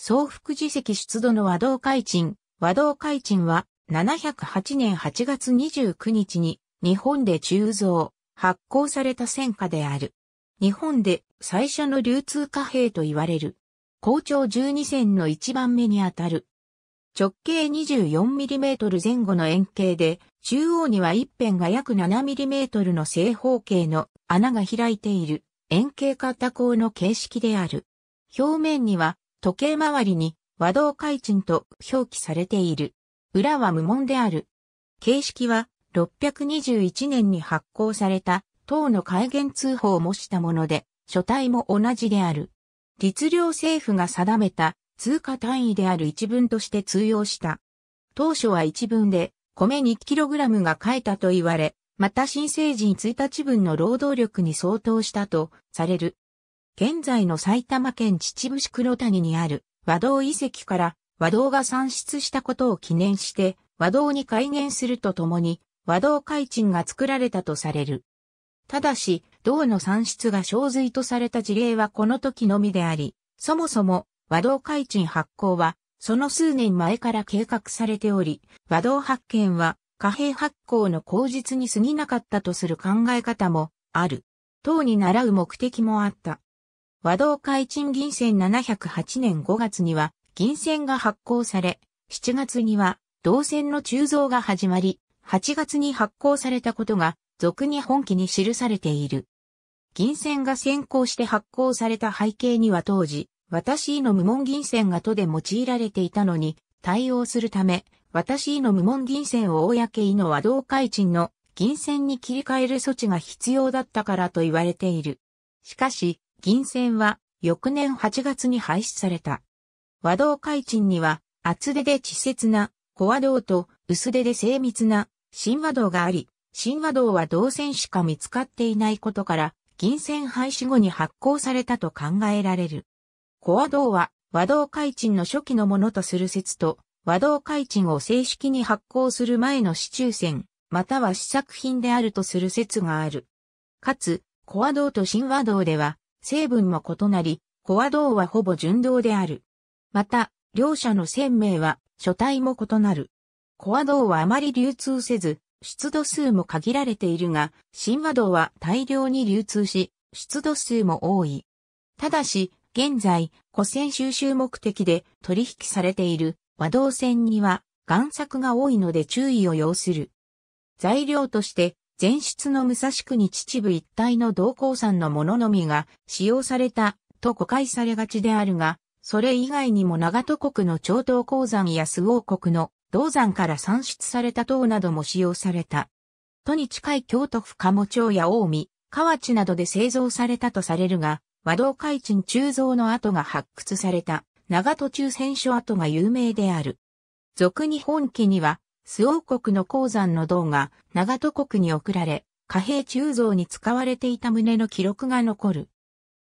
総福寺石出土の和道開鎮、和道開鎮は708年8月29日に日本で鋳造、発行された戦火である。日本で最初の流通貨幣と言われる。校長12線の一番目にあたる。直径 24mm 前後の円形で、中央には一辺が約 7mm の正方形の穴が開いている円形型孔の形式である。表面には時計回りに和道開鎮と表記されている。裏は無門である。形式は621年に発行された党の改元通報を模したもので、書体も同じである。律令政府が定めた通貨単位である一文として通用した。当初は一文で米 2kg が書いたと言われ、また新成人1日分の労働力に相当したとされる現在の埼玉県秩父市黒谷にある和道遺跡から和道が産出したことを記念して和道に改元するとともに和道開鎮が作られたとされる。ただし、銅の産出が小髄とされた事例はこの時のみであり、そもそも和道開鎮発行はその数年前から計画されており、和道発見は貨幣発行の口実に過ぎなかったとする考え方もある。党に習う目的もあった。和道会賃銀銭708年5月には銀銭が発行され、7月には銅線の鋳造が始まり、8月に発行されたことが俗に本記に記されている。銀線が先行して発行された背景には当時、私の無門銀線が都で用いられていたのに、対応するため、私の無門銀線を公の和道会賃の銀線に切り替える措置が必要だったからと言われている。しかし、銀線は翌年8月に廃止された。和道開鎮には厚手で稚拙な小和道と薄手で精密な新和道があり、新和道は銅線しか見つかっていないことから銀線廃止後に発行されたと考えられる。小和道は和道開鎮の初期のものとする説と和道開鎮を正式に発行する前の市中線、または試作品であるとする説がある。かつ、小和道と新和道では、成分も異なり、コア銅はほぼ純銅である。また、両者の鮮明は、書体も異なる。コア銅はあまり流通せず、出土数も限られているが、神話銅は大量に流通し、出土数も多い。ただし、現在、古銭収集目的で取引されている和銅線には、贋作が多いので注意を要する。材料として、前出の武蔵国秩父一帯の道鉱山のもののみが使用されたと誤解されがちであるが、それ以外にも長戸国の長東鉱山や周王国の銅山から産出された塔なども使用された。都に近い京都府鴨町や大見、河内などで製造されたとされるが、和道海鎮鋳造の跡が発掘された長戸中戦所跡が有名である。俗に本記には、周王国の鉱山の銅が長戸国に送られ、貨幣鋳造に使われていた旨の記録が残る。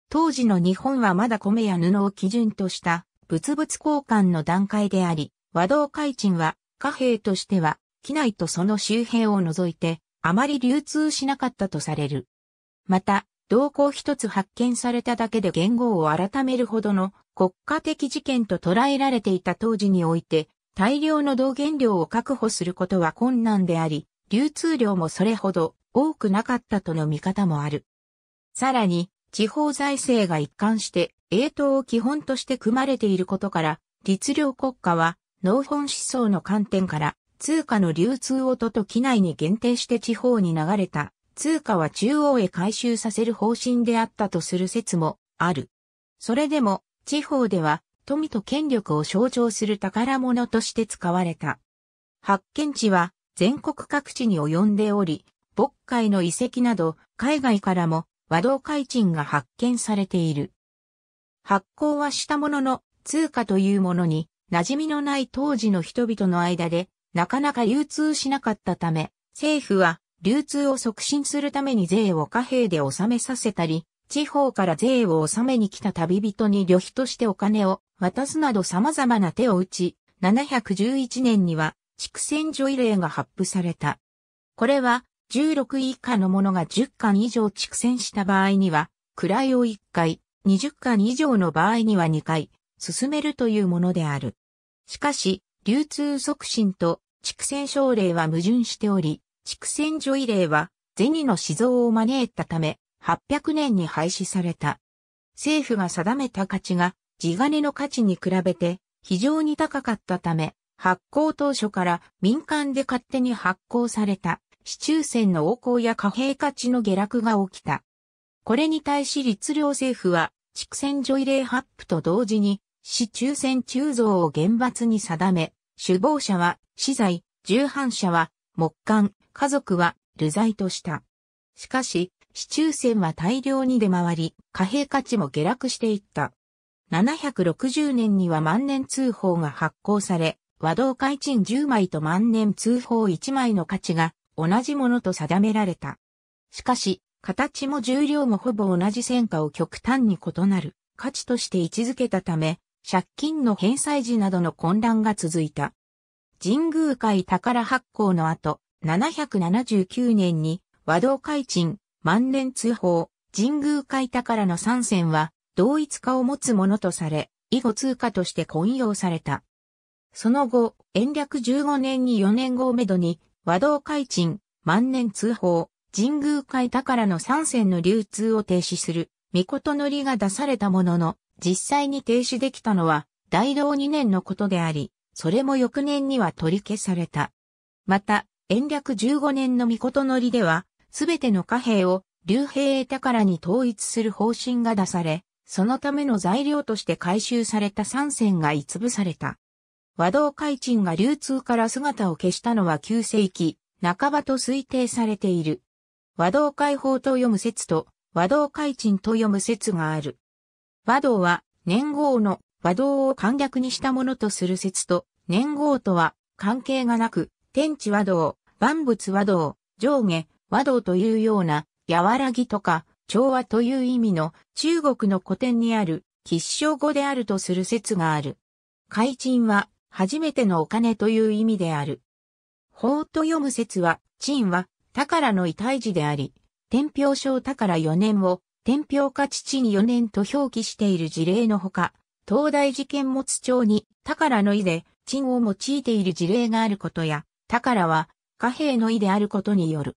当時の日本はまだ米や布を基準とした物々交換の段階であり、和道海鎮は貨幣としては機内とその周辺を除いてあまり流通しなかったとされる。また、銅鉱一つ発見されただけで言語を改めるほどの国家的事件と捉えられていた当時において、大量の同原料を確保することは困難であり、流通量もそれほど多くなかったとの見方もある。さらに、地方財政が一貫して英党を基本として組まれていることから、律令国家は農本思想の観点から通貨の流通をとと機内に限定して地方に流れた通貨は中央へ回収させる方針であったとする説もある。それでも地方では富と権力を象徴する宝物として使われた。発見地は全国各地に及んでおり、渤海の遺跡など海外からも和道海鎮が発見されている。発行はしたものの通貨というものに馴染みのない当時の人々の間でなかなか流通しなかったため、政府は流通を促進するために税を貨幣で納めさせたり、地方から税を納めに来た旅人に旅費としてお金を渡すなど様々な手を打ち、711年には畜戦除異令が発布された。これは16位以下の者が10巻以上畜戦した場合には、位を1回、20巻以上の場合には2回、進めるというものである。しかし、流通促進と畜戦奨励は矛盾しており、畜戦除異令は銭の死蔵を招いたため、800年に廃止された。政府が定めた価値が地金の価値に比べて非常に高かったため、発行当初から民間で勝手に発行された市中線の横行や貨幣価値の下落が起きた。これに対し律令政府は、畜線除異例発布と同時に、市中線鋳造を厳罰に定め、首謀者は死罪、重犯者は木管、家族は流罪とした。しかし、市中線は大量に出回り、貨幣価値も下落していった。760年には万年通報が発行され、和道開賃10枚と万年通報1枚の価値が同じものと定められた。しかし、形も重量もほぼ同じ戦果を極端に異なる価値として位置づけたため、借金の返済時などの混乱が続いた。神宮会宝発行の後、779年に和道開賃、万年通報、神宮会宝の参戦は同一化を持つものとされ、以後通貨として混用された。その後、延暦15年に4年後をめどに、和道開鎮、万年通報、神宮会宝の三線の流通を停止する、御事乗りが出されたものの、実際に停止できたのは、大道2年のことであり、それも翌年には取り消された。また、延暦15年の御事乗りでは、すべての貨幣を、流兵宝に統一する方針が出され、そのための材料として回収された3線がつぶされた。和道開鎮が流通から姿を消したのは旧世紀、半ばと推定されている。和道開放と読む説と、和道開鎮と読む説がある。和道は、年号の和道を簡略にしたものとする説と、年号とは関係がなく、天地和道、万物和道、上下和道というような、柔らぎとか、調和という意味の中国の古典にある吉祥語であるとする説がある。海鎮は初めてのお金という意味である。法と読む説は、鎮は宝の遺体字であり、天平賞宝四年を天平価値に四年と表記している事例のほか、東大事件持帳に宝の意で鎮を用いている事例があることや、宝は貨幣の意であることによる。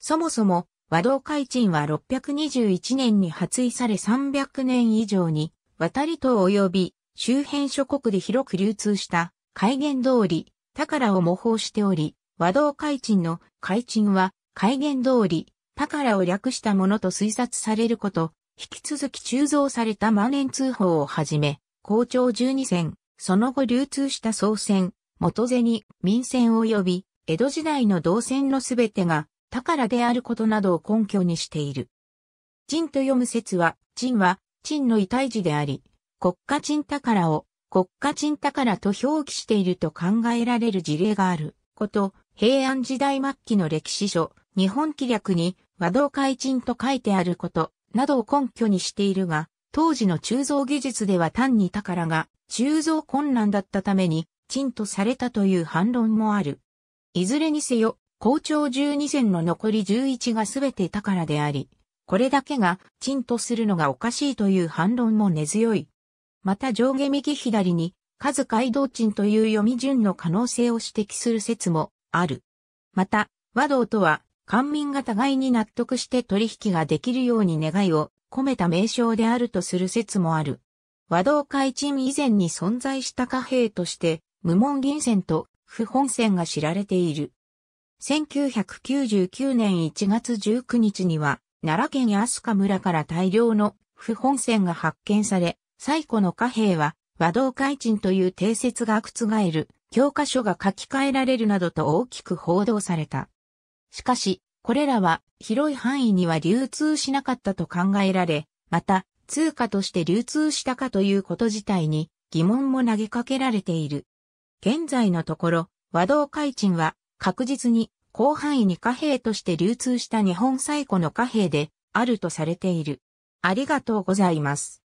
そもそも和道開鎮は621年に発意され300年以上に渡り島及び周辺諸国で広く流通した海元通り、宝を模倣しており、和道開鎮の開鎮は海元通り、宝を略したものと推察されること、引き続き鋳造された万年通報をはじめ、校長12線、その後流通した総線、元銭、民線及び、江戸時代の銅線のすべてが、宝であることなどを根拠にしている。陳と読む説は、陳は、陳の遺体児であり、国家陳宝を国家陳宝と表記していると考えられる事例があること、平安時代末期の歴史書、日本記略に和道会陳と書いてあること、などを根拠にしているが、当時の鋳造技術では単に宝が鋳造困難だったために、陳とされたという反論もある。いずれにせよ、校長12戦の残り11がすべて宝であり、これだけが、陳とするのがおかしいという反論も根強い。また上下右左に、数街道陳という読み順の可能性を指摘する説もある。また、和道とは、官民が互いに納得して取引ができるように願いを込めた名称であるとする説もある。和道会鎮以前に存在した貨幣として、無門銀線と不本線が知られている。1999年1月19日には、奈良県飛鳥村から大量の不本線が発見され、最古の貨幣は和道開陳という定説が覆る教科書が書き換えられるなどと大きく報道された。しかし、これらは広い範囲には流通しなかったと考えられ、また通貨として流通したかということ自体に疑問も投げかけられている。現在のところ、和道開陳は確実に広範囲に貨幣として流通した日本最古の貨幣であるとされている。ありがとうございます。